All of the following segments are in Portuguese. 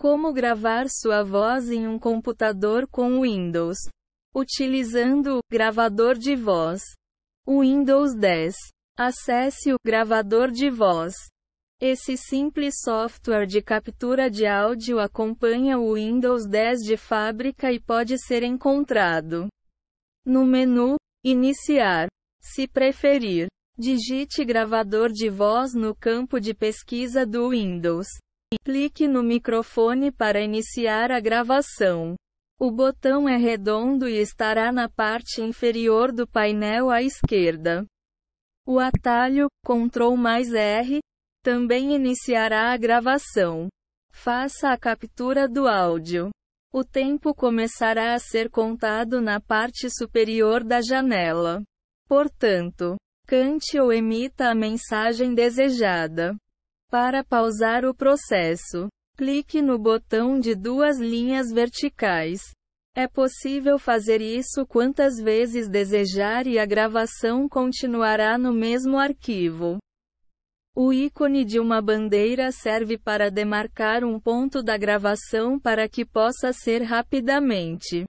Como gravar sua voz em um computador com Windows? Utilizando o gravador de voz. Windows 10. Acesse o gravador de voz. Esse simples software de captura de áudio acompanha o Windows 10 de fábrica e pode ser encontrado no menu Iniciar. Se preferir, digite gravador de voz no campo de pesquisa do Windows. Clique no microfone para iniciar a gravação. O botão é redondo e estará na parte inferior do painel à esquerda. O atalho Ctrl mais R também iniciará a gravação. Faça a captura do áudio. O tempo começará a ser contado na parte superior da janela. Portanto, cante ou emita a mensagem desejada. Para pausar o processo, clique no botão de duas linhas verticais. É possível fazer isso quantas vezes desejar e a gravação continuará no mesmo arquivo. O ícone de uma bandeira serve para demarcar um ponto da gravação para que possa ser rapidamente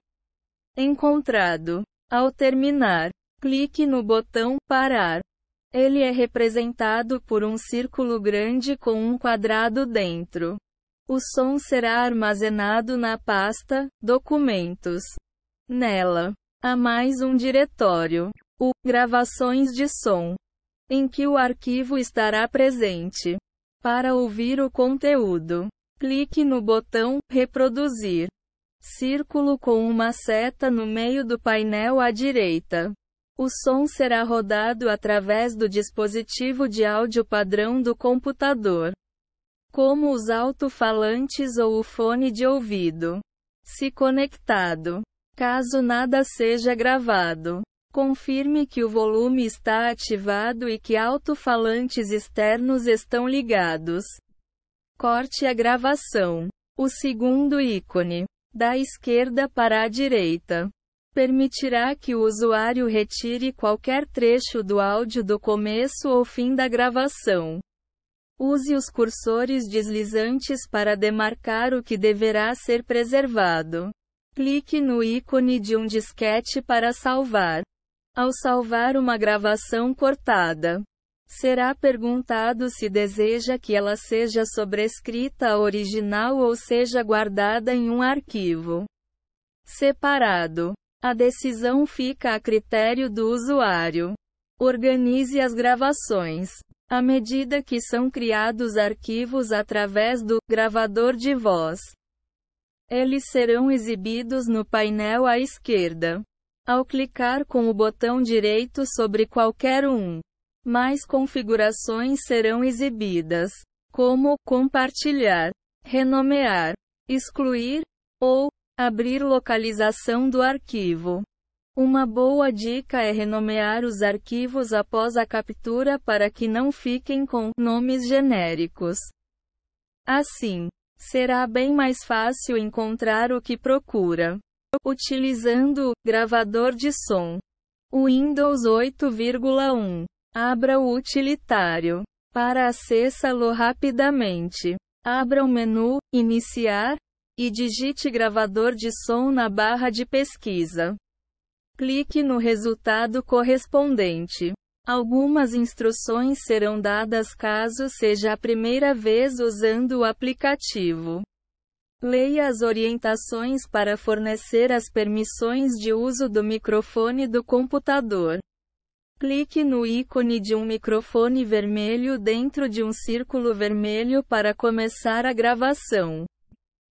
encontrado. Ao terminar, clique no botão Parar. Ele é representado por um círculo grande com um quadrado dentro. O som será armazenado na pasta Documentos. Nela, há mais um diretório, o Gravações de som, em que o arquivo estará presente. Para ouvir o conteúdo, clique no botão Reproduzir. Círculo com uma seta no meio do painel à direita. O som será rodado através do dispositivo de áudio padrão do computador, como os alto-falantes ou o fone de ouvido. Se conectado, caso nada seja gravado, confirme que o volume está ativado e que alto-falantes externos estão ligados. Corte a gravação. O segundo ícone, da esquerda para a direita permitirá que o usuário retire qualquer trecho do áudio do começo ou fim da gravação. Use os cursores deslizantes para demarcar o que deverá ser preservado. Clique no ícone de um disquete para salvar. Ao salvar uma gravação cortada, será perguntado se deseja que ela seja sobrescrita à original ou seja guardada em um arquivo separado. A decisão fica a critério do usuário. Organize as gravações. À medida que são criados arquivos através do gravador de voz, eles serão exibidos no painel à esquerda. Ao clicar com o botão direito sobre qualquer um, mais configurações serão exibidas, como compartilhar, renomear, excluir ou Abrir localização do arquivo. Uma boa dica é renomear os arquivos após a captura para que não fiquem com nomes genéricos. Assim, será bem mais fácil encontrar o que procura. Utilizando gravador de som. Windows 8,1. Abra o utilitário. Para acessá-lo rapidamente, abra o menu Iniciar e digite gravador de som na barra de pesquisa. Clique no resultado correspondente. Algumas instruções serão dadas caso seja a primeira vez usando o aplicativo. Leia as orientações para fornecer as permissões de uso do microfone do computador. Clique no ícone de um microfone vermelho dentro de um círculo vermelho para começar a gravação.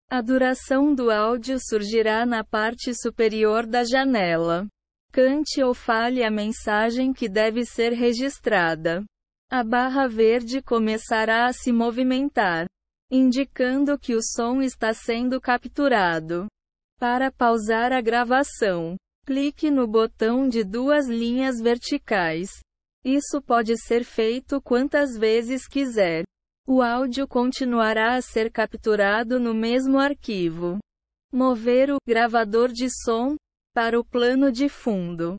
A duração do áudio surgirá na parte superior da janela. Cante ou fale a mensagem que deve ser registrada. A barra verde começará a se movimentar, indicando que o som está sendo capturado. Para pausar a gravação, clique no botão de duas linhas verticais. Isso pode ser feito quantas vezes quiser. O áudio continuará a ser capturado no mesmo arquivo. Mover o gravador de som para o plano de fundo.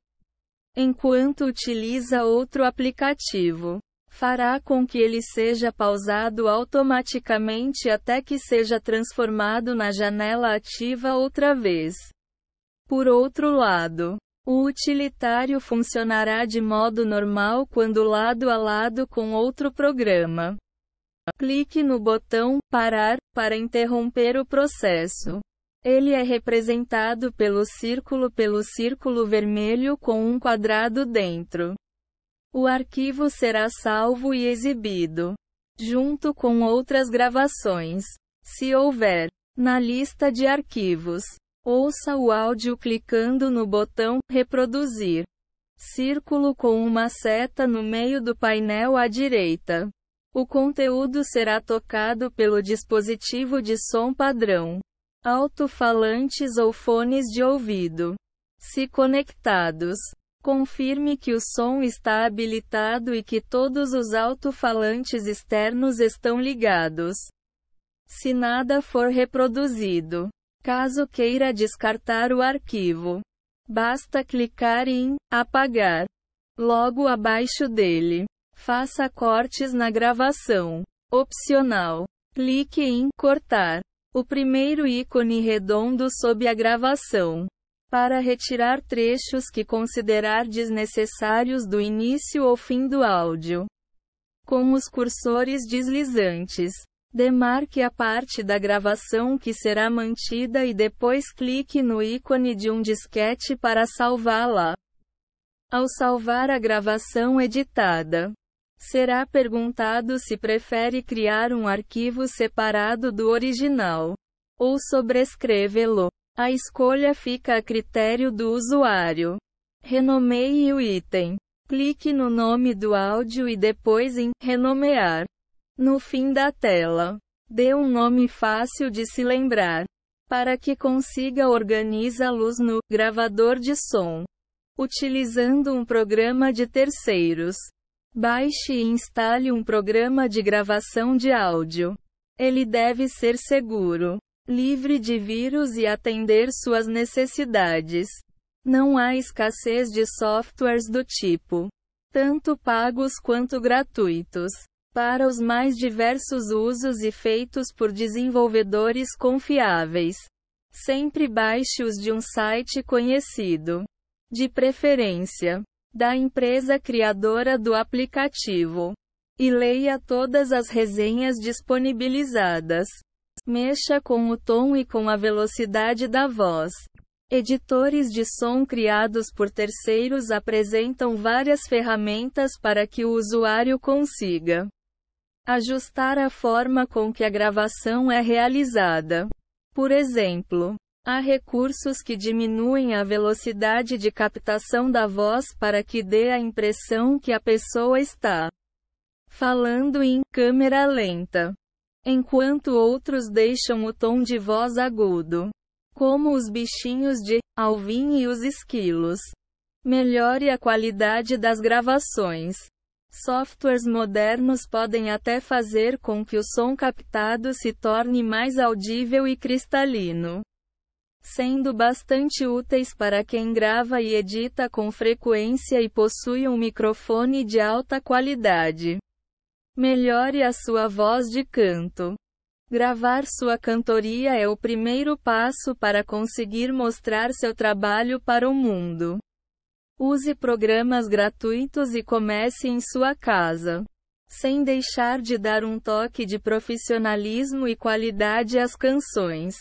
Enquanto utiliza outro aplicativo, fará com que ele seja pausado automaticamente até que seja transformado na janela ativa outra vez. Por outro lado, o utilitário funcionará de modo normal quando lado a lado com outro programa. Clique no botão Parar para interromper o processo. Ele é representado pelo círculo pelo círculo vermelho com um quadrado dentro. O arquivo será salvo e exibido, junto com outras gravações, se houver, na lista de arquivos. Ouça o áudio clicando no botão Reproduzir. Círculo com uma seta no meio do painel à direita. O conteúdo será tocado pelo dispositivo de som padrão, alto-falantes ou fones de ouvido. Se conectados, confirme que o som está habilitado e que todos os alto-falantes externos estão ligados. Se nada for reproduzido, caso queira descartar o arquivo, basta clicar em Apagar logo abaixo dele. Faça cortes na gravação. Opcional. Clique em Cortar. O primeiro ícone redondo sob a gravação. Para retirar trechos que considerar desnecessários do início ou fim do áudio. Com os cursores deslizantes. Demarque a parte da gravação que será mantida e depois clique no ícone de um disquete para salvá-la. Ao salvar a gravação editada, Será perguntado se prefere criar um arquivo separado do original ou sobrescrevê-lo. A escolha fica a critério do usuário. Renomeie o item. Clique no nome do áudio e depois em Renomear. No fim da tela, dê um nome fácil de se lembrar. Para que consiga organizá a no gravador de som, utilizando um programa de terceiros. Baixe e instale um programa de gravação de áudio. Ele deve ser seguro, livre de vírus e atender suas necessidades. Não há escassez de softwares do tipo, tanto pagos quanto gratuitos, para os mais diversos usos e feitos por desenvolvedores confiáveis. Sempre baixe-os de um site conhecido. De preferência, da empresa criadora do aplicativo. E leia todas as resenhas disponibilizadas. Mexa com o tom e com a velocidade da voz. Editores de som criados por terceiros apresentam várias ferramentas para que o usuário consiga ajustar a forma com que a gravação é realizada. Por exemplo, Há recursos que diminuem a velocidade de captação da voz para que dê a impressão que a pessoa está falando em câmera lenta, enquanto outros deixam o tom de voz agudo, como os bichinhos de Alvin e os esquilos. Melhore a qualidade das gravações. Softwares modernos podem até fazer com que o som captado se torne mais audível e cristalino sendo bastante úteis para quem grava e edita com frequência e possui um microfone de alta qualidade. Melhore a sua voz de canto. Gravar sua cantoria é o primeiro passo para conseguir mostrar seu trabalho para o mundo. Use programas gratuitos e comece em sua casa. Sem deixar de dar um toque de profissionalismo e qualidade às canções.